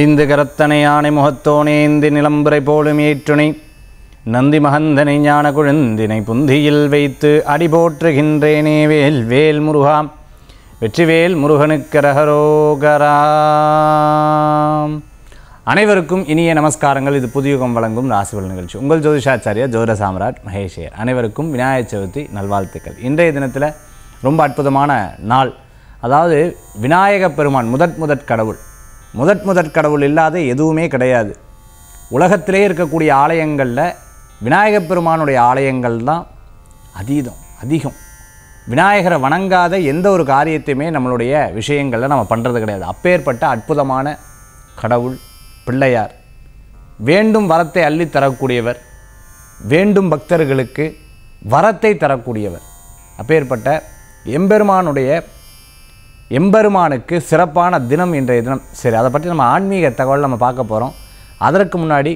ஐந்து கரத்தனை யானை முகத்தோனேந்தி நிலம்புரை போலும் ஏற்றுணை நந்தி மகந்தனை ஞான குழுந்தினை புந்தியில் வைத்து அடி போற்றுகின்றேனே வேல் வேல் முருகாம் வெற்றிவேல் முருகனுக்கரகரோகராம் அனைவருக்கும் இனிய நமஸ்காரங்கள் இது புதியுகம் வழங்கும் ராசிபல் நிகழ்ச்சி உங்கள் ஜோதிஷாச்சாரியா ஜோத சாம்ராட் மகேஷேர் அனைவருக்கும் விநாயக சதுர்த்தி நல்வாழ்த்துக்கள் இன்றைய தினத்தில் ரொம்ப அற்புதமான நாள் அதாவது விநாயக பெருமான் முதற் முதற் கடவுள் முதற் முதற் கடவுள் இல்லாத எதுவுமே கிடையாது உலகத்திலே இருக்கக்கூடிய ஆலயங்களில் விநாயகப் பெருமானுடைய ஆலயங்கள் தான் அதீதம் அதிகம் விநாயகரை வணங்காத எந்த ஒரு காரியத்தையுமே நம்மளுடைய விஷயங்களில் நம்ம பண்ணுறது கிடையாது அப்பேற்பட்ட அற்புதமான கடவுள் பிள்ளையார் வேண்டும் வரத்தை அள்ளி தரக்கூடியவர் வேண்டும் பக்தர்களுக்கு வரத்தை தரக்கூடியவர் அப்பேற்பட்ட எம்பெருமானுடைய எம்பெருமானுக்கு சிறப்பான தினம் இன்றைய தினம் சரி அதை பற்றி நம்ம ஆன்மீக தகவல் நம்ம பார்க்க போகிறோம் அதற்கு முன்னாடி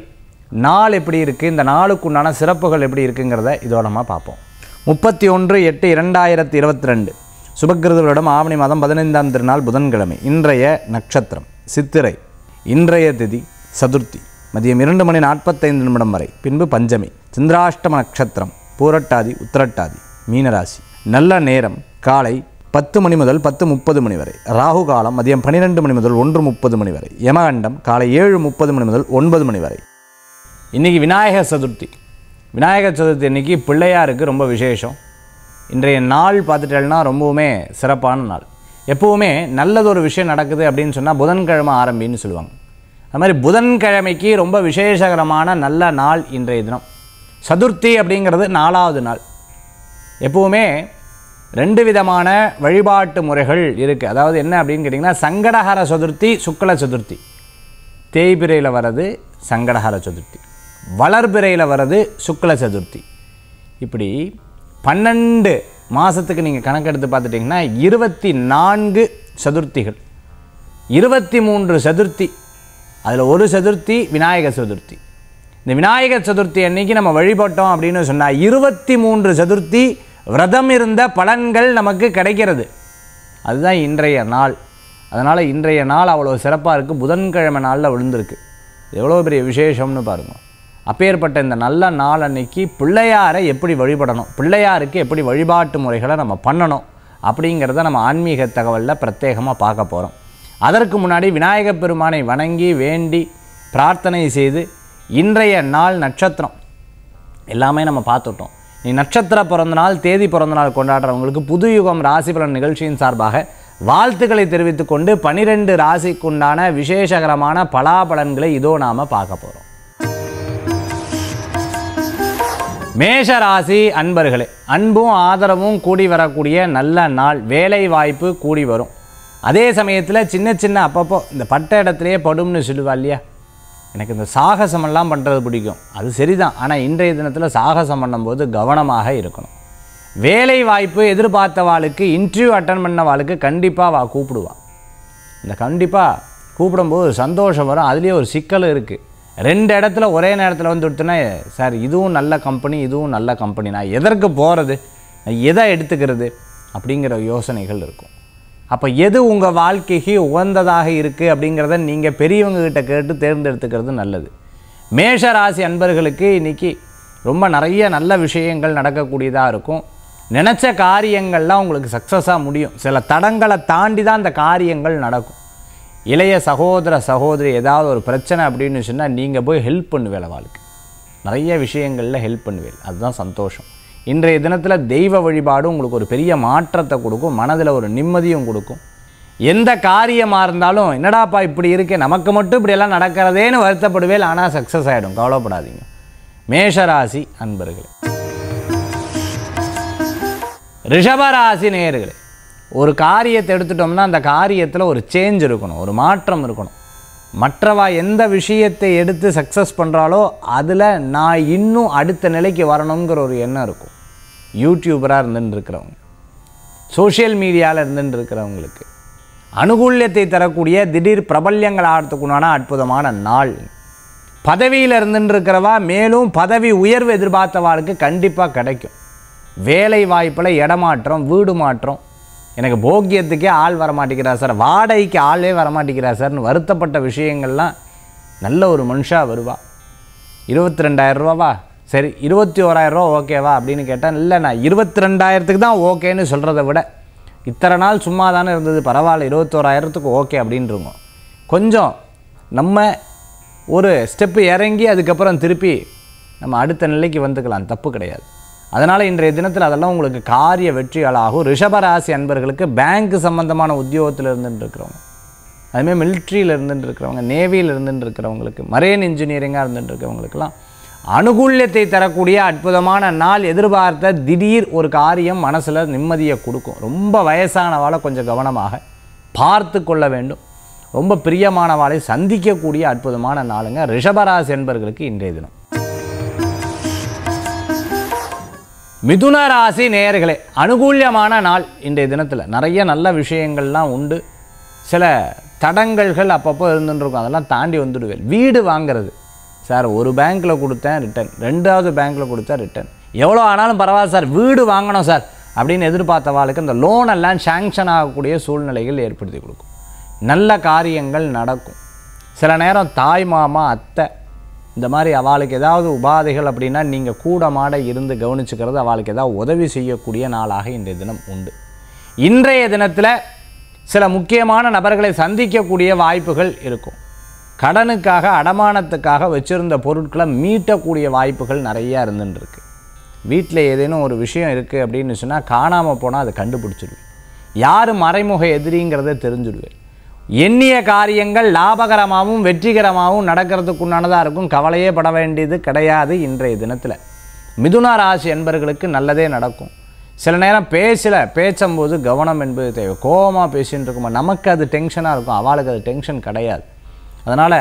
நாள் எப்படி இருக்குது இந்த நாளுக்கு உண்டான சிறப்புகள் எப்படி இருக்குங்கிறத இதோட நம்ம பார்ப்போம் முப்பத்தி ஒன்று எட்டு இரண்டாயிரத்தி இருபத்தி ரெண்டு சுபகிருதவரிடம் ஆவணி மாதம் பதினைந்தாம் திருநாள் புதன்கிழமை இன்றைய நட்சத்திரம் சித்திரை இன்றைய திதி சதுர்த்தி மதியம் இரண்டு மணி நாற்பத்தைந்து நிமிடம் வரை பின்பு பஞ்சமி சந்திராஷ்டம நட்சத்திரம் பூரட்டாதி உத்திரட்டாதி மீனராசி நல்ல நேரம் காலை பத்து மணி முதல் பத்து முப்பது மணி வரை ராகு காலம் மதியம் பன்னிரெண்டு மணி முதல் ஒன்று முப்பது மணி வரை யமகண்டம் காலை ஏழு முப்பது மணி முதல் ஒன்பது மணி வரை இன்றைக்கி விநாயகர் சதுர்த்தி விநாயகர் சதுர்த்தி இன்றைக்கி பிள்ளையாருக்கு ரொம்ப விசேஷம் இன்றைய நாள் பார்த்துட்டேன்னா ரொம்பவுமே சிறப்பான நாள் எப்போவுமே நல்லது ஒரு விஷயம் நடக்குது அப்படின்னு சொன்னால் புதன்கிழமை ஆரம்பின்னு சொல்லுவாங்க அது மாதிரி புதன்கிழமைக்கு ரொம்ப விசேஷகரமான நல்ல நாள் இன்றைய தினம் சதுர்த்தி அப்படிங்கிறது நாலாவது நாள் எப்போவுமே ரெண்டு விதமான வழிபாட்டு முறைகள் இருக்குது அதாவது என்ன அப்படின்னு கேட்டிங்கன்னா சங்கடஹர சதுர்த்தி சுக்ல சதுர்த்தி தேய்பிரையில் வர்றது சங்கடஹர சதுர்த்தி வளர்பிரையில் வர்றது சுக்ல சதுர்த்தி இப்படி பன்னெண்டு மாதத்துக்கு நீங்கள் கணக்கெடுத்து பார்த்துட்டிங்கன்னா இருபத்தி நான்கு சதுர்த்திகள் இருபத்தி மூன்று சதுர்த்தி அதில் ஒரு சதுர்த்தி விநாயகர் சதுர்த்தி இந்த விநாயகர் சதுர்த்தி அன்னைக்கு நம்ம வழிபட்டோம் அப்படின்னு சொன்னால் இருபத்தி மூன்று சதுர்த்தி விரதம் இருந்த பலன்கள் நமக்கு கிடைக்கிறது அதுதான் இன்றைய நாள் அதனால் இன்றைய நாள் அவ்வளோ சிறப்பாக இருக்குது புதன்கிழமை நாளில் விழுந்திருக்கு எவ்வளோ பெரிய விசேஷம்னு பாருங்கள் அப்பேற்பட்ட இந்த நல்ல நாள் அன்னைக்கு பிள்ளையாரை எப்படி வழிபடணும் பிள்ளையாருக்கு எப்படி வழிபாட்டு முறைகளை நம்ம பண்ணணும் அப்படிங்கிறத நம்ம ஆன்மீக தகவலில் பிரத்யேகமாக பார்க்க போகிறோம் அதற்கு முன்னாடி விநாயகப் பெருமானை வணங்கி வேண்டி பிரார்த்தனை செய்து இன்றைய நாள் நட்சத்திரம் எல்லாமே நம்ம பார்த்துட்டோம் நீ நட்சத்திர பிறந்தநாள் தேதி பிறந்தநாள் கொண்டாடுறவங்களுக்கு புது யுகம் ராசி பலன் நிகழ்ச்சியின் சார்பாக வாழ்த்துக்களை தெரிவித்துக்கொண்டு பனிரெண்டு ராசிக்குண்டான விசேஷகரமான பலாபலன்களை இதோ நாம் பார்க்க போகிறோம் மேஷ ராசி அன்பர்களே அன்பும் ஆதரவும் கூடி வரக்கூடிய நல்ல நாள் வேலை வாய்ப்பு கூடி வரும் அதே சமயத்தில் சின்ன சின்ன அப்பப்போ இந்த பட்ட இடத்துலையே படும்னு சொல்லுவா இல்லையா எனக்கு இந்த சாகசமெல்லாம் பண்ணுறது பிடிக்கும் அது சரிதான் ஆனால் இன்றைய தினத்தில் சாகசம் பண்ணும்போது கவனமாக இருக்கணும் வேலை வாய்ப்பு வாளுக்கு இன்டர்வியூ அட்டன் பண்ண வாளுக்கு கண்டிப்பாக வா கூப்பிடுவான் இந்த கண்டிப்பாக கூப்பிடும்போது சந்தோஷம் வரும் அதுலேயே ஒரு சிக்கல் இருக்குது ரெண்டு இடத்துல ஒரே நேரத்தில் வந்து விட்டுனா சார் இதுவும் நல்ல கம்பெனி இதுவும் நல்ல கம்பெனி நான் எதற்கு போகிறது நான் எதை எடுத்துக்கிறது அப்படிங்கிற யோசனைகள் இருக்கும் அப்போ எது உங்கள் வாழ்க்கைக்கு உகந்ததாக இருக்குது அப்படிங்கிறத நீங்கள் பெரியவங்கக்கிட்ட கேட்டு தேர்ந்தெடுத்துக்கிறது நல்லது மேஷ ராசி அன்பர்களுக்கு இன்றைக்கி ரொம்ப நிறைய நல்ல விஷயங்கள் நடக்கக்கூடியதாக இருக்கும் நினச்ச காரியங்கள்லாம் உங்களுக்கு சக்ஸஸாக முடியும் சில தடங்களை தாண்டி தான் அந்த காரியங்கள் நடக்கும் இளைய சகோதர சகோதரி ஏதாவது ஒரு பிரச்சனை அப்படின்னு சொன்னால் நீங்கள் போய் ஹெல்ப் பண்ணுவேன் வாழ்க்கை நிறைய விஷயங்களில் ஹெல்ப் பண்ணுவேன் அதுதான் சந்தோஷம் இன்றைய தினத்தில் தெய்வ வழிபாடு உங்களுக்கு ஒரு பெரிய மாற்றத்தை கொடுக்கும் மனதில் ஒரு நிம்மதியும் கொடுக்கும் எந்த காரியமாக இருந்தாலும் என்னடாப்பா இப்படி இருக்கு நமக்கு மட்டும் இப்படியெல்லாம் நடக்கிறதேன்னு வருத்தப்படுவேல் ஆனால் சக்ஸஸ் ஆகிடும் கவலைப்படாதீங்க மேஷராசி அன்பர்களே ரிஷபராசி நேர்களே ஒரு காரியத்தை எடுத்துட்டோம்னா அந்த காரியத்தில் ஒரு சேஞ்ச் இருக்கணும் ஒரு மாற்றம் இருக்கணும் மற்றவா எந்த விஷயத்தை எடுத்து சக்ஸஸ் பண்ணுறாலோ அதில் நான் இன்னும் அடுத்த நிலைக்கு வரணுங்கிற ஒரு எண்ணம் இருக்கும் யூடியூபராக இருக்கிறவங்க சோஷியல் மீடியாவில் இருக்கிறவங்களுக்கு அனுகூல்யத்தை தரக்கூடிய திடீர் பிரபல்யங்கள் ஆகிறதுக்குண்டான அற்புதமான நாள் பதவியில் இருக்கிறவா மேலும் பதவி உயர்வு எதிர்பார்த்தவாளுக்கு கண்டிப்பாக கிடைக்கும் வேலை வாய்ப்பில் இடமாற்றம் வீடு மாற்றம் எனக்கு போக்கியத்துக்கே ஆள் வரமாட்டேங்கிறார் சார் வாடகைக்கு ஆளே வரமாட்டேங்கிறார் சார்னு வருத்தப்பட்ட விஷயங்கள்லாம் நல்ல ஒரு மனுஷாக வருவா இருபத்தி ரெண்டாயிரரூபாவா சரி இருபத்தி ஓராயிரரூவா ஓகேவா அப்படின்னு கேட்டேன் இல்லை நான் இருபத்தி ரெண்டாயிரத்துக்கு தான் ஓகேன்னு சொல்கிறத விட இத்தனை நாள் சும்மா தானே இருந்தது பரவாயில்ல இருபத்தோராயிரத்துக்கு ஓகே அப்படின்றங்க கொஞ்சம் நம்ம ஒரு ஸ்டெப்பு இறங்கி அதுக்கப்புறம் திருப்பி நம்ம அடுத்த நிலைக்கு வந்துக்கலாம் தப்பு கிடையாது அதனால் இன்றைய தினத்தில் அதெல்லாம் உங்களுக்கு காரிய வெற்றியாளாகும் ரிஷபராசி அன்பர்களுக்கு பேங்க் சம்பந்தமான உத்தியோகத்தில் இருந்துட்டு இருக்கிறவங்க அதுமாதிரி மிலிட்ரியில் இருந்துட்டு இருக்கிறவங்க நேவியில் இருந்துட்டு இருக்கிறவங்களுக்கு மரேன் இன்ஜினியரிங்காக இருந்துட்டு இருக்கிறவங்களுக்கெல்லாம் அனுகூல்யத்தை தரக்கூடிய அற்புதமான நாள் எதிர்பார்த்த திடீர் ஒரு காரியம் மனசில் நிம்மதியை கொடுக்கும் ரொம்ப வயசானவாளை கொஞ்சம் கவனமாக பார்த்து கொள்ள வேண்டும் ரொம்ப பிரியமானவாளை சந்திக்கக்கூடிய அற்புதமான நாளுங்க ரிஷபராசி என்பர்களுக்கு இன்றைய தினம் மிதுன ராசி நேயர்களே அனுகூல்யமான நாள் இன்றைய தினத்தில் நிறைய நல்ல விஷயங்கள்லாம் உண்டு சில தடங்கல்கள் அப்பப்போ இருந்துருக்கும் அதெல்லாம் தாண்டி வந்துடுவேன் வீடு வாங்கிறது சார் ஒரு பேங்க்கில் கொடுத்தேன் ரிட்டன் ரெண்டாவது பேங்க்கில் கொடுத்தா ரிட்டன் எவ்வளோ ஆனாலும் பரவாயில்ல சார் வீடு வாங்கணும் சார் அப்படின்னு எதிர்பார்த்தவாளுக்கு இந்த லோன் எல்லாம் சேங்ஷன் ஆகக்கூடிய சூழ்நிலைகள் ஏற்படுத்தி கொடுக்கும் நல்ல காரியங்கள் நடக்கும் சில நேரம் தாய் மாமா அத்தை இந்த மாதிரி அவளுக்கு ஏதாவது உபாதைகள் அப்படின்னா நீங்கள் கூட மாட இருந்து கவனிச்சுக்கிறது அவளுக்கு ஏதாவது உதவி செய்யக்கூடிய நாளாக இன்றைய தினம் உண்டு இன்றைய தினத்தில் சில முக்கியமான நபர்களை சந்திக்கக்கூடிய வாய்ப்புகள் இருக்கும் கடனுக்காக அடமானத்துக்காக வச்சுருந்த பொருட்களை மீட்டக்கூடிய வாய்ப்புகள் நிறையா இருந்துட்டுருக்கு வீட்டில் ஏதேனும் ஒரு விஷயம் இருக்குது அப்படின்னு சொன்னால் காணாமல் போனால் அதை கண்டுபிடிச்சிடுவேன் யார் மறைமுக எதிரிங்கிறத தெரிஞ்சுடுவேன் எண்ணிய காரியங்கள் லாபகரமாகவும் வெற்றிகரமாகவும் நடக்கிறதுக்குண்டானதாக இருக்கும் கவலையே பட வேண்டியது கிடையாது இன்றைய தினத்தில் மிதுன ராசி என்பர்களுக்கு நல்லதே நடக்கும் சில நேரம் பேசல பேசும்போது கவனம் என்பது தேவை கோபமாக பேசின்னு இருக்குமா நமக்கு அது டென்ஷனாக இருக்கும் அவளுக்கு அது டென்ஷன் கிடையாது அதனால்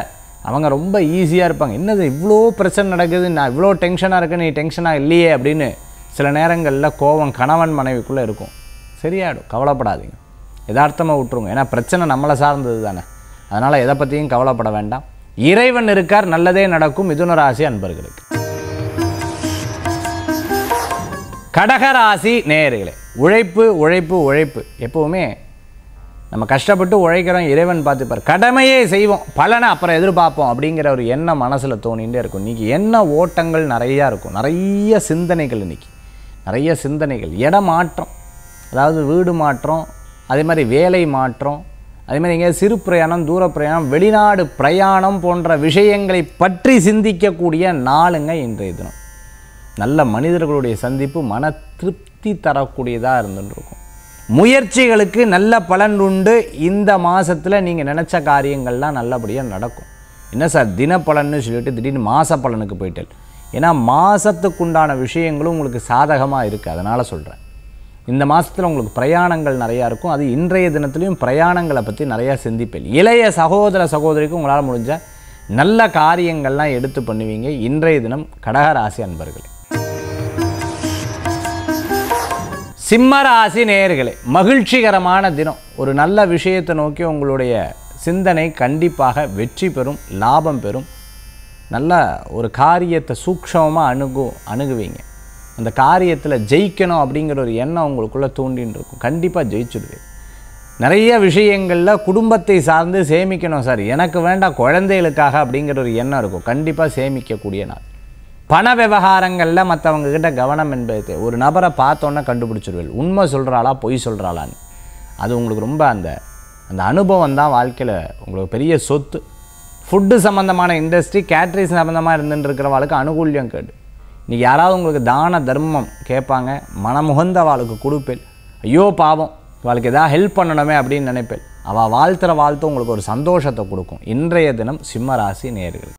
அவங்க ரொம்ப ஈஸியாக இருப்பாங்க என்னது இவ்வளோ பிரச்சனை நடக்குது நான் இவ்வளோ டென்ஷனாக இருக்கு நீ டென்ஷனாக இல்லையே அப்படின்னு சில நேரங்களில் கோபம் கணவன் மனைவிக்குள்ளே இருக்கும் சரியாயிடும் கவலைப்படாதீங்க யதார்த்தமாக விட்டுருங்க ஏன்னா பிரச்சனை நம்மளை சார்ந்தது தானே அதனால் எதை பற்றியும் கவலைப்பட வேண்டாம் இறைவன் இருக்கார் நல்லதே நடக்கும் மிதுன ராசி அன்பர்களுக்கு கடகராசி நேயர்களே உழைப்பு உழைப்பு உழைப்பு எப்போவுமே நம்ம கஷ்டப்பட்டு உழைக்கிறோம் இறைவன் பார்த்துப்பார் கடமையே செய்வோம் பலனை அப்புறம் எதிர்பார்ப்போம் அப்படிங்கிற ஒரு எண்ணம் மனசில் தோணிகிட்டே இருக்கும் இன்றைக்கி என்ன ஓட்டங்கள் நிறையா இருக்கும் நிறைய சிந்தனைகள் இன்றைக்கி நிறைய சிந்தனைகள் இடம் மாற்றம் அதாவது வீடு மாற்றம் அதே மாதிரி வேலை மாற்றம் அதே மாதிரி எங்கேயாவது சிறு பிரயாணம் தூர பிரயாணம் வெளிநாடு பிரயாணம் போன்ற விஷயங்களை பற்றி சிந்திக்கக்கூடிய நாளுங்க இன்றைய தினம் நல்ல மனிதர்களுடைய சந்திப்பு மன திருப்தி தரக்கூடியதாக இருந்துருக்கும் முயற்சிகளுக்கு நல்ல பலன் உண்டு இந்த மாதத்தில் நீங்கள் நினச்ச காரியங்கள்லாம் நல்லபடியாக நடக்கும் என்ன சார் தினப்பலன்னு சொல்லிட்டு திடீர்னு மாத பலனுக்கு போயிட்டேன் ஏன்னா மாதத்துக்குண்டான விஷயங்களும் உங்களுக்கு சாதகமாக இருக்குது அதனால் சொல்கிறேன் இந்த மாதத்தில் உங்களுக்கு பிரயாணங்கள் நிறையா இருக்கும் அது இன்றைய தினத்துலேயும் பிரயாணங்களை பற்றி நிறையா சிந்திப்பேன் இளைய சகோதர சகோதரிக்கும் உங்களால் முடிஞ்ச நல்ல காரியங்கள்லாம் எடுத்து பண்ணுவீங்க இன்றைய தினம் கடகராசி அன்பர்களே சிம்மராசி நேர்களே மகிழ்ச்சிகரமான தினம் ஒரு நல்ல விஷயத்தை நோக்கி உங்களுடைய சிந்தனை கண்டிப்பாக வெற்றி பெறும் லாபம் பெறும் நல்ல ஒரு காரியத்தை சூக்ஷமாக அணுகு அணுகுவீங்க அந்த காரியத்தில் ஜெயிக்கணும் அப்படிங்கிற ஒரு எண்ணம் உங்களுக்குள்ளே தூண்டின்னு இருக்கும் கண்டிப்பாக ஜெயிச்சுடுவேன் நிறைய விஷயங்களில் குடும்பத்தை சார்ந்து சேமிக்கணும் சார் எனக்கு வேண்டாம் குழந்தைகளுக்காக அப்படிங்கிற ஒரு எண்ணம் இருக்கும் கண்டிப்பாக சேமிக்கக்கூடிய நாள் பண விவகாரங்களில் மற்றவங்கக்கிட்ட கவனம் என்பது ஒரு நபரை பார்த்தோன்னே கண்டுபிடிச்சிருவேன் உண்மை சொல்கிறாளா பொய் சொல்கிறாளான்னு அது உங்களுக்கு ரொம்ப அந்த அந்த அனுபவம் தான் வாழ்க்கையில் உங்களுக்கு பெரிய சொத்து ஃபுட்டு சம்மந்தமான இண்டஸ்ட்ரி கேட்ரிங் சம்மந்தமாக இருந்துட்டு இருக்கிறவளுக்கு அனுகூல்யம் கேடு இன்றைக்கி யாராவது உங்களுக்கு தான தர்மம் கேட்பாங்க மனமுகந்த அவளுக்கு கொடுப்பேன் ஐயோ பாவம் அவளுக்கு எதாவது ஹெல்ப் பண்ணணுமே அப்படின்னு நினைப்பேன் அவள் வாழ்த்துற வாழ்த்து உங்களுக்கு ஒரு சந்தோஷத்தை கொடுக்கும் இன்றைய தினம் சிம்மராசி நேர்கள்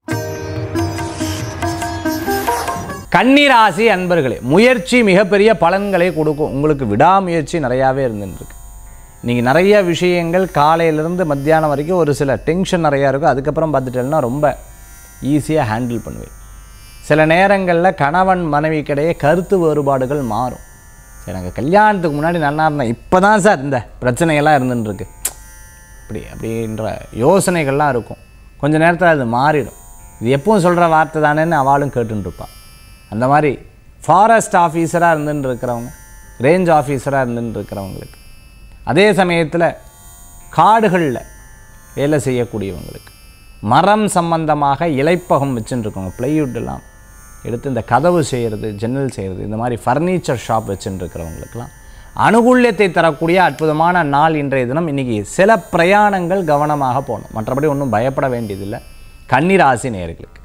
கன்னிராசி அன்பர்களே முயற்சி மிகப்பெரிய பலன்களை கொடுக்கும் உங்களுக்கு விடாமுயற்சி நிறையாவே இருந்துருக்கு நீங்கள் நிறைய விஷயங்கள் காலையிலேருந்து மத்தியானம் வரைக்கும் ஒரு சில டென்ஷன் நிறையா இருக்கும் அதுக்கப்புறம் பார்த்துட்டேன்னா ரொம்ப ஈஸியாக ஹேண்டில் பண்ணுவேன் சில நேரங்களில் கணவன் மனைவிக்கிடையே கருத்து வேறுபாடுகள் மாறும் எனக்கு கல்யாணத்துக்கு முன்னாடி நல்லா இருந்தேன் இப்போ தான் சார் இந்த பிரச்சனையெல்லாம் இருந்துட்டுருக்கு இப்படி அப்படின்ற யோசனைகள்லாம் இருக்கும் கொஞ்சம் நேரத்தில் அது மாறிடும் இது எப்பவும் சொல்கிற வார்த்தை தானேன்னு அவளும் கேட்டுருப்பான் அந்த மாதிரி ஃபாரஸ்ட் ஆஃபீஸராக இருந்துன்னு இருக்கிறவங்க ரேஞ்ச் ஆஃபீஸராக இருந்துன்னு இருக்கிறவங்களுக்கு அதே சமயத்தில் காடுகளில் வேலை செய்யக்கூடியவங்களுக்கு மரம் சம்பந்தமாக இலைப்பகம் வச்சுட்டுருக்கோங்க பிளைவுட் எடுத்து இந்த கதவு செய்கிறது ஜன்னல் செய்கிறது இந்த மாதிரி ஃபர்னிச்சர் ஷாப் வச்சுருக்கிறவங்களுக்கெல்லாம் அனுகூல்யத்தை தரக்கூடிய அற்புதமான நாள் இன்றைய தினம் இன்றைக்கி சில பிரயாணங்கள் கவனமாக போகணும் மற்றபடி ஒன்றும் பயப்பட வேண்டியதில்லை கன்னிராசி நேர்களுக்கு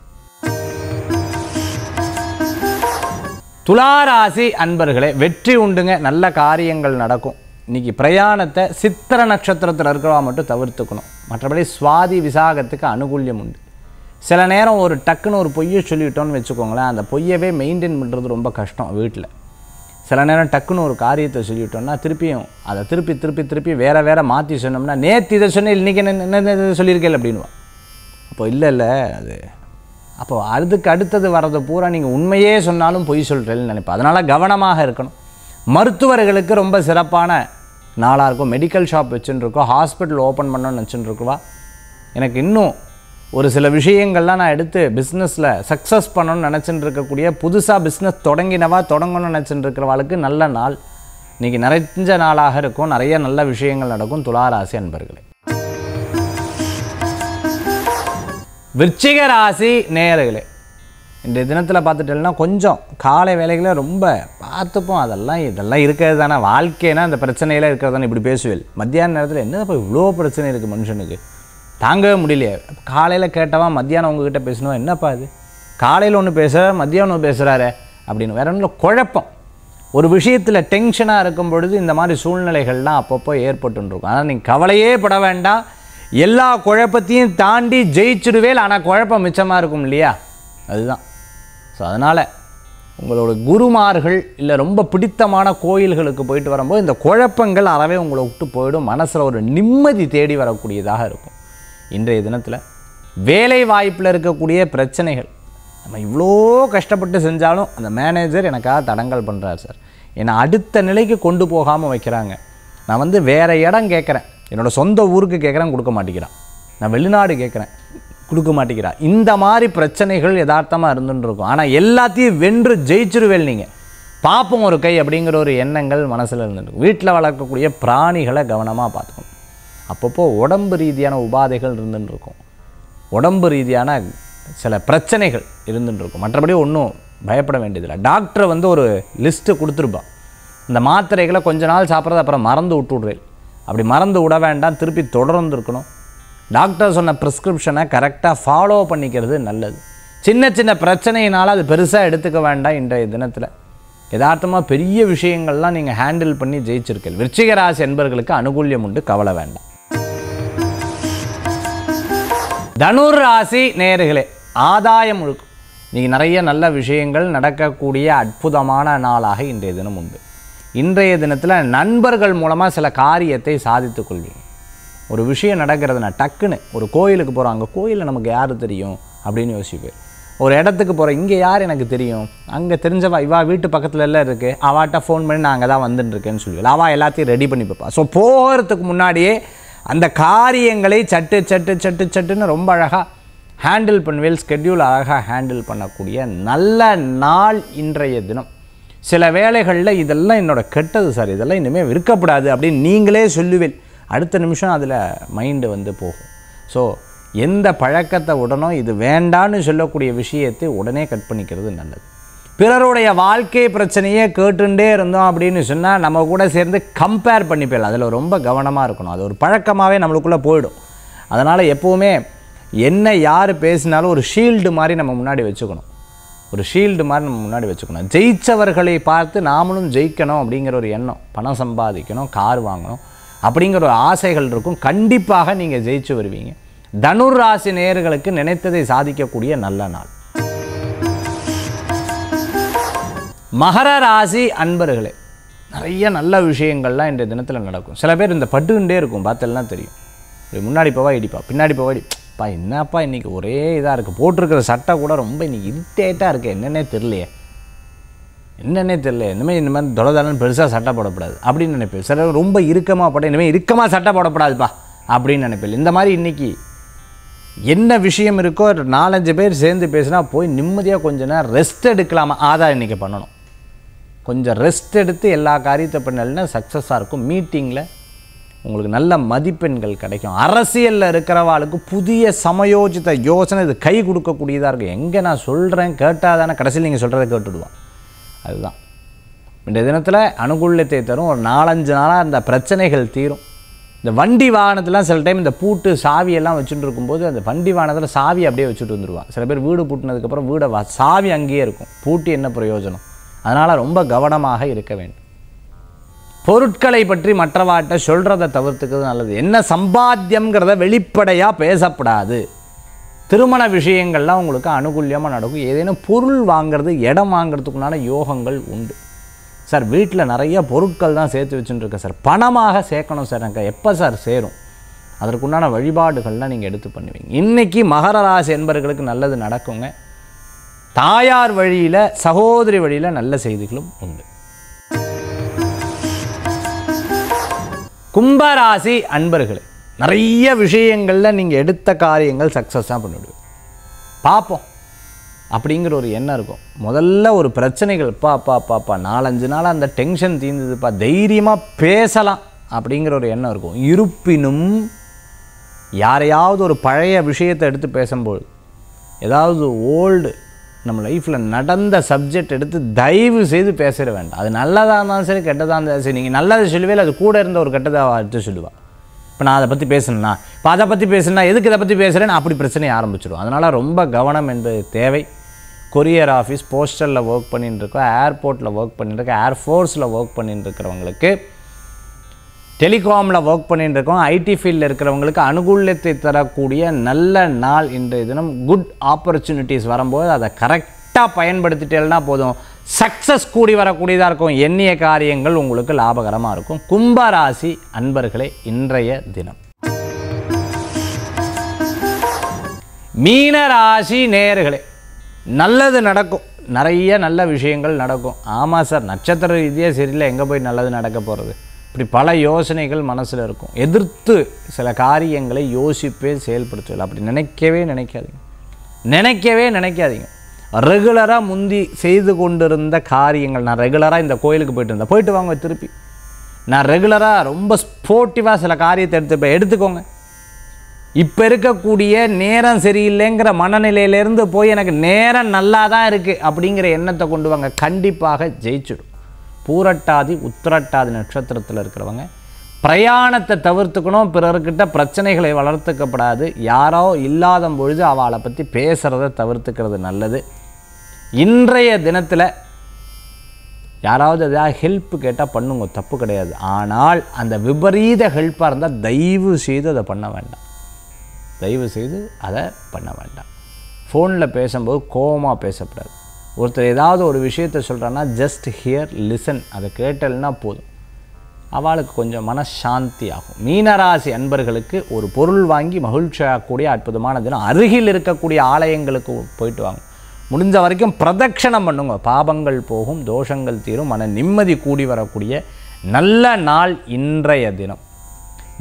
துளாராசி அன்பர்களே வெற்றி உண்டுங்க நல்ல காரியங்கள் நடக்கும் இன்றைக்கி பிரயாணத்தை சித்திர நட்சத்திரத்தில் இருக்கிறவா மட்டும் தவிர்த்துக்கணும் மற்றபடி சுவாதி விசாகத்துக்கு அனுகூல்யம் உண்டு சில நேரம் ஒரு டக்குன்னு ஒரு பொய்யை சொல்லிவிட்டோன்னு வச்சுக்கோங்களேன் அந்த பொய்யவே மெயின்டைன் பண்ணுறது ரொம்ப கஷ்டம் வீட்டில் சில நேரம் டக்குன்னு ஒரு காரியத்தை சொல்லிவிட்டோம்னா திருப்பியும் அதை திருப்பி திருப்பி திருப்பி வேறு வேறு மாற்றி சொன்னோம்னா நேற்று இதை சொன்னேன் இன்றைக்கி என்ன என்ன சொல்லியிருக்கேன் அப்படின்வா அப்போ இல்லை இல்லை அது அப்போ அதுக்கு அடுத்தது வர்றது பூரா நீங்கள் உண்மையே சொன்னாலும் பொய் சொல்கிறேன்னு நினைப்பேன் அதனால் கவனமாக இருக்கணும் மருத்துவர்களுக்கு ரொம்ப சிறப்பான நாளாக இருக்கும் மெடிக்கல் ஷாப் வச்சுன்னு இருக்கோம் ஹாஸ்பிட்டல் ஓப்பன் பண்ணோன்னு வச்சுன்னு எனக்கு இன்னும் ஒரு சில விஷயங்கள்லாம் நான் எடுத்து பிஸ்னஸில் சக்ஸஸ் பண்ணணும்னு நினச்சிட்டு இருக்கக்கூடிய புதுசாக பிஸ்னஸ் தொடங்கினவா தொடங்கணும்னு நினச்சிட்டு இருக்கிறவளுக்கு நல்ல நாள் இன்றைக்கி நிறைஞ்ச நாளாக இருக்கும் நிறைய நல்ல விஷயங்கள் நடக்கும் துளாராசி அன்பர்களே விருச்சிக ராசி நேயர்களே இந்த தினத்தில் பார்த்துட்டேன்னா கொஞ்சம் காலை வேலைகளை ரொம்ப பார்த்துப்போம் அதெல்லாம் இதெல்லாம் இருக்கிறது தானே வாழ்க்கைனா அந்த பிரச்சனையெல்லாம் இருக்கிறது தானே இப்படி பேசுவேன் மத்தியான நேரத்தில் இப்போ இவ்வளோ பிரச்சனை இருக்குது மனுஷனுக்கு தாங்கவே முடியலையே காலையில் கேட்டவா மத்தியானம் உங்ககிட்ட பேசணும் என்னப்பா அது காலையில் ஒன்று பேசுகிற மத்தியானம் ஒன்று பேசுகிறாரு அப்படின்னு வேற ஒன்றும் குழப்பம் ஒரு விஷயத்தில் டென்ஷனாக இருக்கும் பொழுது இந்த மாதிரி சூழ்நிலைகள்லாம் அப்பப்போ ஏற்பட்டுருக்கும் ஆனால் நீங்கள் கவலையே பட வேண்டாம் எல்லா குழப்பத்தையும் தாண்டி ஜெயிச்சிடுவேல் ஆனால் குழப்பம் மிச்சமாக இருக்கும் இல்லையா அதுதான் ஸோ அதனால் உங்களோட குருமார்கள் இல்லை ரொம்ப பிடித்தமான கோயில்களுக்கு போயிட்டு வரும்போது இந்த குழப்பங்கள் அறவே உங்களை விட்டு போயிடும் மனசில் ஒரு நிம்மதி தேடி வரக்கூடியதாக இருக்கும் இன்றைய தினத்தில் வேலை வாய்ப்பில் இருக்கக்கூடிய பிரச்சனைகள் நம்ம இவ்வளோ கஷ்டப்பட்டு செஞ்சாலும் அந்த மேனேஜர் எனக்காக தடங்கல் பண்ணுறார் சார் என்னை அடுத்த நிலைக்கு கொண்டு போகாமல் வைக்கிறாங்க நான் வந்து வேறு இடம் கேட்குறேன் என்னோடய சொந்த ஊருக்கு கேட்குறேன் கொடுக்க மாட்டேங்கிறான் நான் வெளிநாடு கேட்குறேன் கொடுக்க மாட்டேங்கிறா இந்த மாதிரி பிரச்சனைகள் யதார்த்தமாக இருந்துட்டு இருக்கும் ஆனால் எல்லாத்தையும் வென்று ஜெயிச்சிருவேல் நீங்கள் பார்ப்போம் ஒரு கை அப்படிங்கிற ஒரு எண்ணங்கள் மனசில் இருந்துருக்கும் வீட்டில் வளர்க்கக்கூடிய பிராணிகளை கவனமாக பார்த்துக்கணும் அப்பப்போ உடம்பு ரீதியான உபாதைகள் இருந்துட்டுருக்கும் உடம்பு ரீதியான சில பிரச்சனைகள் இருந்துட்டுருக்கும் மற்றபடி ஒன்றும் பயப்பட வேண்டியதில்லை டாக்டரை வந்து ஒரு லிஸ்ட்டு கொடுத்துருப்பான் இந்த மாத்திரைகளை கொஞ்ச நாள் சாப்பிட்றது அப்புறம் மறந்து விட்டுடுறேன் அப்படி மறந்து விட வேண்டாம் திருப்பி தொடர்ந்து இருக்கணும் டாக்டர் சொன்ன ப்ரிஸ்கிரிப்ஷனை கரெக்டாக ஃபாலோ பண்ணிக்கிறது நல்லது சின்ன சின்ன பிரச்சனையினால் அது பெருசாக எடுத்துக்க வேண்டாம் இன்றைய தினத்தில் யதார்த்தமாக பெரிய விஷயங்கள்லாம் நீங்கள் ஹேண்டில் பண்ணி ஜெயிச்சிருக்கீர்கள் விருச்சிகராசி என்பர்களுக்கு அனுகூல்யம் உண்டு கவலை வேண்டாம் தனுர் ராசி நேர்களே ஆதாயம் இருக்கும் இன்றைக்கி நிறைய நல்ல விஷயங்கள் நடக்கக்கூடிய அற்புதமான நாளாக இன்றைய தினம் உண்டு இன்றைய தினத்தில் நண்பர்கள் மூலமாக சில காரியத்தை சாதித்து கொள்வீங்க ஒரு விஷயம் நடக்கிறதுனா டக்குன்னு ஒரு கோயிலுக்கு போகிறோம் அங்கே கோயிலில் நமக்கு யார் தெரியும் அப்படின்னு யோசிப்பேன் ஒரு இடத்துக்கு போகிறோம் இங்கே யார் எனக்கு தெரியும் அங்கே தெரிஞ்சவா இவா வீட்டு பக்கத்தில் எல்லாம் இருக்குது அவாட்ட ஃபோன் பண்ணி நான் அங்கே தான் வந்துட்டுருக்கேன்னு சொல்லி அவா எல்லாத்தையும் ரெடி பண்ணி பார்ப்பா ஸோ போகிறதுக்கு முன்னாடியே அந்த காரியங்களை சட்டு சட்டு சட்டு சட்டுன்னு ரொம்ப அழகாக ஹேண்டில் பண்ணுவேன் ஸ்கெட்யூல் அழகாக ஹேண்டில் பண்ணக்கூடிய நல்ல நாள் இன்றைய தினம் சில வேலைகளில் இதெல்லாம் என்னோட கெட்டது சார் இதெல்லாம் இனிமேல் விற்கப்படாது அப்படின்னு நீங்களே சொல்லுவேன் அடுத்த நிமிஷம் அதில் மைண்டு வந்து போகும் ஸோ எந்த பழக்கத்தை உடனோ இது வேண்டான்னு சொல்லக்கூடிய விஷயத்தை உடனே கட் பண்ணிக்கிறது நல்லது பிறருடைய வாழ்க்கை பிரச்சனையே கேட்டுட்டே இருந்தோம் அப்படின்னு சொன்னால் நம்ம கூட சேர்ந்து கம்பேர் பண்ணி போயிடலாம் அதில் ரொம்ப கவனமாக இருக்கணும் அது ஒரு பழக்கமாகவே நம்மளுக்குள்ளே போயிடும் அதனால் எப்போவுமே என்ன யார் பேசினாலும் ஒரு ஷீல்டு மாதிரி நம்ம முன்னாடி வச்சுக்கணும் ஒரு ஷீல்டு மாதிரி நம்ம முன்னாடி வச்சுக்கணும் ஜெயித்தவர்களை பார்த்து நாமளும் ஜெயிக்கணும் அப்படிங்கிற ஒரு எண்ணம் பணம் சம்பாதிக்கணும் கார் வாங்கணும் அப்படிங்கிற ஒரு ஆசைகள் இருக்கும் கண்டிப்பாக நீங்கள் ஜெயிச்சு வருவீங்க தனுர் ராசி நேயர்களுக்கு நினைத்ததை சாதிக்கக்கூடிய நல்ல நாள் மகர ராசி அன்பர்களே நிறைய நல்ல விஷயங்கள்லாம் இந்த தினத்தில் நடக்கும் சில பேர் இந்த பட்டுகின்றே இருக்கும் பார்த்தெல்லாம் தெரியும் இப்படி முன்னாடி போவா இடிப்பா பின்னாடி போவா இடிப்பா என்னப்பா இன்றைக்கி ஒரே இதாக இருக்குது போட்டிருக்கிற சட்டை கூட ரொம்ப இன்றைக்கி இரிட்டேட்டாக இருக்குது என்னென்னே தெரியலையே என்னென்னே தெரியல இனிமேல் இந்த மாதிரி தொலைதாலும் பெருசாக சட்டை போடப்படாது அப்படின்னு நினைப்பேன் சில ரொம்ப இறுக்கமாக போட இனிமேல் இறுக்கமாக சட்டை போடப்படாதுப்பா அப்படின்னு நினைப்பேன் இந்த மாதிரி இன்றைக்கி என்ன விஷயம் இருக்கோ நாலஞ்சு பேர் சேர்ந்து பேசினா போய் நிம்மதியாக கொஞ்ச நேரம் ரெஸ்ட் எடுக்கலாமா அதான் இன்றைக்கி பண்ணணும் கொஞ்சம் ரெஸ்ட் எடுத்து எல்லா காரியத்தை பண்ணலைன்னா சக்ஸஸாக இருக்கும் மீட்டிங்கில் உங்களுக்கு நல்ல மதிப்பெண்கள் கிடைக்கும் அரசியலில் இருக்கிறவாளுக்கு புதிய சமயோஜித யோசனை இது கை கொடுக்கக்கூடியதாக இருக்கும் எங்கே நான் சொல்கிறேன் கேட்டால் தானே கடைசியில் நீங்கள் சொல்கிறத கேட்டுடுவான் அதுதான் இந்த தினத்தில் அனுகூலத்தை தரும் ஒரு நாலஞ்சு நாளாக அந்த பிரச்சனைகள் தீரும் இந்த வண்டி வாகனத்தெலாம் சில டைம் இந்த பூட்டு சாவியெல்லாம் வச்சுட்டு இருக்கும்போது அந்த வண்டி வாகனத்தில் சாவி அப்படியே வச்சுட்டு வந்துடுவான் சில பேர் வீடு பூட்டினதுக்கப்புறம் வீடை சாவி அங்கேயே இருக்கும் பூட்டி என்ன பிரயோஜனம் அதனால் ரொம்ப கவனமாக இருக்க வேண்டும் பொருட்களை பற்றி மற்றவாட்ட சொல்கிறத தவிர்த்துக்கிறது நல்லது என்ன சம்பாத்தியங்கிறத வெளிப்படையாக பேசப்படாது திருமண விஷயங்கள்லாம் உங்களுக்கு அனுகூல்யமாக நடக்கும் ஏதேனும் பொருள் வாங்கிறது இடம் வாங்கிறதுக்குண்டான யோகங்கள் உண்டு சார் வீட்டில் நிறைய பொருட்கள் தான் சேர்த்து வச்சுட்டுருக்க சார் பணமாக சேர்க்கணும் சார் எனக்கு எப்போ சார் சேரும் அதற்குண்டான வழிபாடுகள்லாம் நீங்கள் எடுத்து பண்ணுவீங்க இன்றைக்கி மகர ராசி என்பர்களுக்கு நல்லது நடக்குங்க தாயார் வழியில் சகோதரி வழியில் நல்ல செய்திகளும் உண்டு கும்பராசி அன்பர்களே நிறைய விஷயங்களில் நீங்கள் எடுத்த காரியங்கள் சக்ஸஸாக பண்ணிவிடுவோம் பார்ப்போம் அப்படிங்கிற ஒரு எண்ணம் இருக்கும் முதல்ல ஒரு பிரச்சனைகள் பாப்பா பாப்பா நாலஞ்சு நாளாக அந்த டென்ஷன் தீர்ந்ததுப்பா தைரியமாக பேசலாம் அப்படிங்கிற ஒரு எண்ணம் இருக்கும் இருப்பினும் யாரையாவது ஒரு பழைய விஷயத்தை எடுத்து பேசும்போது ஏதாவது ஓல்டு நம்ம லைஃப்பில் நடந்த சப்ஜெக்ட் எடுத்து தயவு செய்து பேசிட வேண்டாம் அது நல்லதாக இருந்தாலும் சரி கெட்டதாக இருந்தாலும் சரி நீங்கள் நல்லது சொல்லுவேல அது கூட இருந்த ஒரு கெட்டதாக எடுத்து சொல்லுவாள் இப்போ நான் அதை பற்றி பேசணும்னா இப்போ அதை பற்றி பேசுனா எதுக்கு இதை பற்றி பேசுகிறேன்னு அப்படி பிரச்சனையை ஆரம்பிச்சிடும் அதனால் ரொம்ப கவனம் என்பது தேவை கொரியர் ஆஃபீஸ் போஸ்டலில் ஒர்க் பண்ணிட்டுருக்கோம் ஏர்போர்ட்டில் ஒர்க் பண்ணிட்டுருக்கோம் இருக்கோம் ஏர்ஃபோர்ஸில் ஒர்க் பண்ணிட்டுருக்கிறவங்களுக்கு டெலிகாமில் ஒர்க் பண்ணிகிட்டு இருக்கோம் ஐடி ஃபீல்டில் இருக்கிறவங்களுக்கு அனுகூலத்தை தரக்கூடிய நல்ல நாள் இன்றைய தினம் குட் ஆப்பர்ச்சுனிட்டிஸ் வரும்போது அதை கரெக்டாக பயன்படுத்திட்டேன்னா போதும் சக்ஸஸ் கூடி வரக்கூடியதாக இருக்கும் எண்ணிய காரியங்கள் உங்களுக்கு லாபகரமாக இருக்கும் கும்பராசி அன்பர்களே இன்றைய தினம் மீன ராசி நேர்களே நல்லது நடக்கும் நிறைய நல்ல விஷயங்கள் நடக்கும் ஆமாம் சார் நட்சத்திர ரீதியாக சரியில்லை எங்கே போய் நல்லது நடக்க போகிறது இப்படி பல யோசனைகள் மனசில் இருக்கும் எதிர்த்து சில காரியங்களை யோசிப்பே செயல்படுத்துவதில்லை அப்படி நினைக்கவே நினைக்காதீங்க நினைக்கவே நினைக்காதீங்க ரெகுலராக முந்தி செய்து கொண்டிருந்த காரியங்கள் நான் ரெகுலராக இந்த கோயிலுக்கு போயிட்டு இருந்தேன் போயிட்டு வாங்க திருப்பி நான் ரெகுலராக ரொம்ப ஸ்போர்ட்டிவாக சில காரியத்தை எடுத்துப்பேன் எடுத்துக்கோங்க இப்போ இருக்கக்கூடிய நேரம் சரியில்லைங்கிற மனநிலையிலேருந்து போய் எனக்கு நேரம் நல்லா தான் இருக்குது அப்படிங்கிற எண்ணத்தை கொண்டு வாங்க கண்டிப்பாக ஜெயிச்சிடும் பூரட்டாதி உத்திரட்டாதி நட்சத்திரத்தில் இருக்கிறவங்க பிரயாணத்தை தவிர்த்துக்கணும் பிறர்கிட்ட பிரச்சனைகளை வளர்த்துக்கப்படாது யாரோ இல்லாத பொழுது அவளை பற்றி பேசுகிறத தவிர்த்துக்கிறது நல்லது இன்றைய தினத்தில் யாராவது எதாவது ஹெல்ப் கேட்டால் பண்ணுங்க தப்பு கிடையாது ஆனால் அந்த விபரீத ஹெல்ப்பாக இருந்தால் தயவு செய்து அதை பண்ண வேண்டாம் தயவு செய்து அதை பண்ண வேண்டாம் ஃபோனில் பேசும்போது கோபமாக பேசப்படாது ஒருத்தர் ஏதாவது ஒரு விஷயத்த சொல்கிறான்னா ஜஸ்ட் ஹியர் லிசன் அதை கேட்டல்னா போதும் அவளுக்கு கொஞ்சம் மனசாந்தி ஆகும் மீனராசி அன்பர்களுக்கு ஒரு பொருள் வாங்கி மகிழ்ச்சியாகக்கூடிய அற்புதமான தினம் அருகில் இருக்கக்கூடிய ஆலயங்களுக்கு போயிட்டு வாங்க முடிஞ்ச வரைக்கும் பிரதட்சணம் பண்ணுங்க பாபங்கள் போகும் தோஷங்கள் தீரும் மன நிம்மதி கூடி வரக்கூடிய நல்ல நாள் இன்றைய தினம்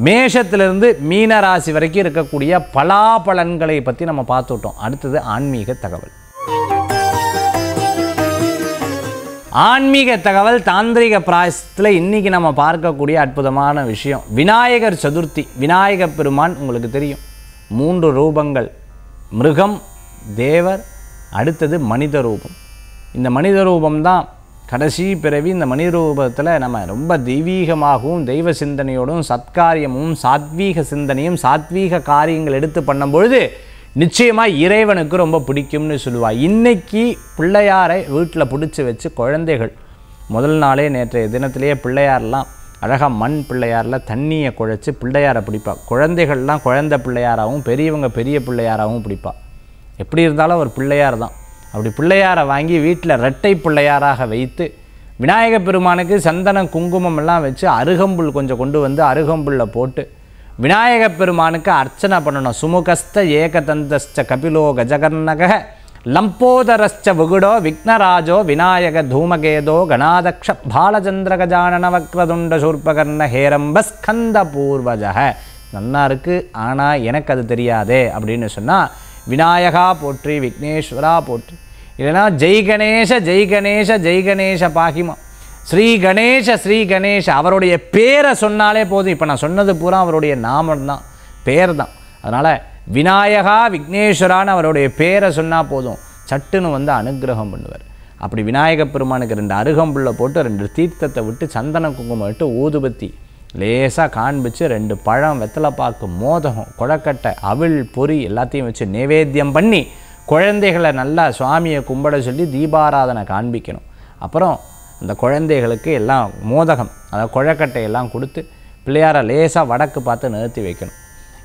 மேஷத்திலிருந்து மீனராசி வரைக்கும் இருக்கக்கூடிய பலாபலன்களை பற்றி நம்ம பார்த்துட்டோம் அடுத்தது ஆன்மீக தகவல் ஆன்மீக தகவல் தாந்திரிக பிராயசத்தில் இன்றைக்கி நம்ம பார்க்கக்கூடிய அற்புதமான விஷயம் விநாயகர் சதுர்த்தி விநாயக பெருமான் உங்களுக்கு தெரியும் மூன்று ரூபங்கள் மிருகம் தேவர் அடுத்தது மனித ரூபம் இந்த மனித ரூபம்தான் கடைசி பிறவி இந்த மனித ரூபத்தில் நம்ம ரொம்ப தெய்வீகமாகவும் தெய்வ சிந்தனையோடும் சத்காரியமும் சாத்வீக சிந்தனையும் சாத்வீக காரியங்கள் எடுத்து பண்ணும்பொழுது நிச்சயமாக இறைவனுக்கு ரொம்ப பிடிக்கும்னு சொல்லுவாள் இன்றைக்கி பிள்ளையாரை வீட்டில் பிடிச்சி வச்சு குழந்தைகள் முதல் நாளே நேற்றைய தினத்திலேயே பிள்ளையாரெலாம் அழகாக மண் பிள்ளையாரில் தண்ணியை குழைச்சி பிள்ளையாரை பிடிப்பாள் குழந்தைகள்லாம் குழந்தை பிள்ளையாராகவும் பெரியவங்க பெரிய பிள்ளையாராகவும் பிடிப்பாள் எப்படி இருந்தாலும் ஒரு பிள்ளையார் தான் அப்படி பிள்ளையாரை வாங்கி வீட்டில் ரெட்டை பிள்ளையாராக வைத்து விநாயகப் பெருமானுக்கு சந்தனம் குங்குமம் எல்லாம் வச்சு அருகம்புல் கொஞ்சம் கொண்டு வந்து அருகம்புல்ல போட்டு விநாயக பெருமானுக்கு அர்ச்சனை பண்ணணும் சுமுகஸ்த ஏகதந்தஸ்ட கபிலோ கஜகர்ணக லம்போதரஸ்ச விகுடோ விக்னராஜோ விநாயக தூமகேதோ கணாதக்ஷ பாலச்சந்திர கஜானன வக்ரதுண்ட சூர்பகர்ண ஹேரம்ப ஸ்கந்த பூர்வஜக நன்னா இருக்கு ஆனால் எனக்கு அது தெரியாதே அப்படின்னு சொன்னால் விநாயகா போற்றி விக்னேஸ்வரா போற்றி இல்லைனா ஜெய் கணேச ஜெய் கணேச ஜெய் கணேச பாகிமா ஸ்ரீ கணேஷ ஸ்ரீ கணேஷ அவருடைய பேரை சொன்னாலே போதும் இப்போ நான் சொன்னது பூரா அவருடைய நாமம் தான் பேர் தான் அதனால் விநாயகா விக்னேஸ்வரான்னு அவருடைய பேரை சொன்னால் போதும் சட்டுன்னு வந்து அனுகிரகம் பண்ணுவார் அப்படி விநாயக பெருமானுக்கு ரெண்டு அருகம்புள்ள போட்டு ரெண்டு தீர்த்தத்தை விட்டு சந்தன குங்குமம் விட்டு ஊதுபத்தி லேசாக காண்பிச்சு ரெண்டு பழம் வெத்தலை பாக்கு மோதகம் கொழக்கட்டை அவிழ் பொறி எல்லாத்தையும் வச்சு நைவேத்தியம் பண்ணி குழந்தைகளை நல்லா சுவாமியை கும்பிட சொல்லி தீபாராதனை காண்பிக்கணும் அப்புறம் அந்த குழந்தைகளுக்கு எல்லாம் மோதகம் அதாவது குழக்கட்டையெல்லாம் கொடுத்து பிள்ளையாரை லேசாக வடக்கு பார்த்து நிறுத்தி வைக்கணும்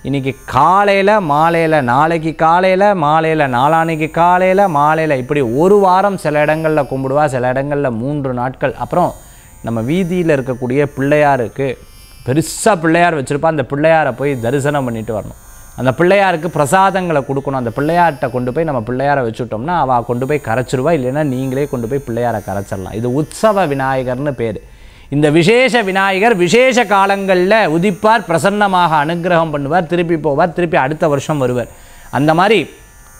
இன்றைக்கி காலையில் மாலையில் நாளைக்கு காலையில் மாலையில் நாளானைக்கு காலையில் மாலையில் இப்படி ஒரு வாரம் சில இடங்களில் கும்பிடுவா சில இடங்களில் மூன்று நாட்கள் அப்புறம் நம்ம வீதியில் இருக்கக்கூடிய பிள்ளையாருக்கு பெருசாக பிள்ளையார் வச்சுருப்பா அந்த பிள்ளையாரை போய் தரிசனம் பண்ணிட்டு வரணும் அந்த பிள்ளையாருக்கு பிரசாதங்களை கொடுக்கணும் அந்த பிள்ளையார்கிட்ட கொண்டு போய் நம்ம பிள்ளையாரை வச்சுட்டோம்னா அவள் கொண்டு போய் கரைச்சிருவா இல்லைன்னா நீங்களே கொண்டு போய் பிள்ளையாரை கரைச்சிடலாம் இது உற்சவ விநாயகர்னு பேர் இந்த விசேஷ விநாயகர் விசேஷ காலங்களில் உதிப்பார் பிரசன்னமாக அனுகிரகம் பண்ணுவார் திருப்பி போவார் திருப்பி அடுத்த வருஷம் வருவார் அந்த மாதிரி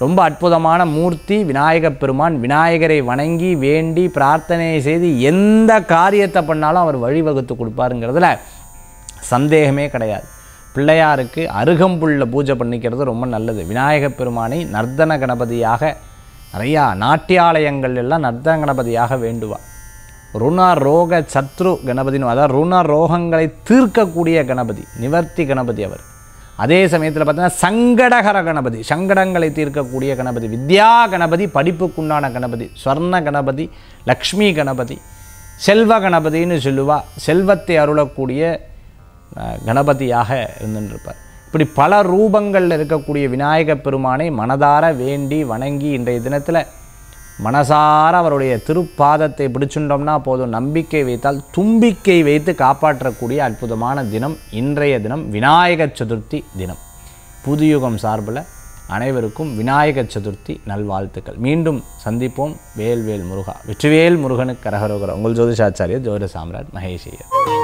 ரொம்ப அற்புதமான மூர்த்தி விநாயகப் பெருமான் விநாயகரை வணங்கி வேண்டி பிரார்த்தனை செய்து எந்த காரியத்தை பண்ணாலும் அவர் வழிவகுத்து கொடுப்பாருங்கிறதுல சந்தேகமே கிடையாது பிள்ளையாருக்கு அருகம்புள்ள பூஜை பண்ணிக்கிறது ரொம்ப நல்லது விநாயகப் பெருமானை நர்த்தன கணபதியாக நிறையா நாட்டியாலயங்கள் எல்லாம் நர்த்தன கணபதியாக வேண்டுவா ருணா ரோக சத்ரு கணபதினு அதாவது ருண ரோகங்களை தீர்க்கக்கூடிய கணபதி நிவர்த்தி கணபதி அவர் அதே சமயத்தில் பார்த்தீங்கன்னா சங்கடகர கணபதி சங்கடங்களை தீர்க்கக்கூடிய கணபதி வித்யா கணபதி படிப்புக்குண்டான கணபதி ஸ்வர்ண கணபதி லக்ஷ்மி கணபதி செல்வ கணபதின்னு சொல்லுவா செல்வத்தை அருளக்கூடிய கணபதியாக இருந்துருப்பார் இப்படி பல ரூபங்களில் இருக்கக்கூடிய விநாயக பெருமானை மனதார வேண்டி வணங்கி இன்றைய தினத்தில் மனசார அவருடைய திருப்பாதத்தை பிடிச்சுட்டோம்னா போதும் நம்பிக்கை வைத்தால் தும்பிக்கை வைத்து காப்பாற்றக்கூடிய அற்புதமான தினம் இன்றைய தினம் விநாயக சதுர்த்தி தினம் புதுயுகம் சார்பில் அனைவருக்கும் விநாயக சதுர்த்தி நல்வாழ்த்துக்கள் மீண்டும் சந்திப்போம் வேல்வேல் முருகா வெற்றிவேல் முருகனுக்கு கரகரோகரம் உங்கள் ஜோதிஷாச்சாரியர் ஜோதி சாம்ராட் மகேஷியர்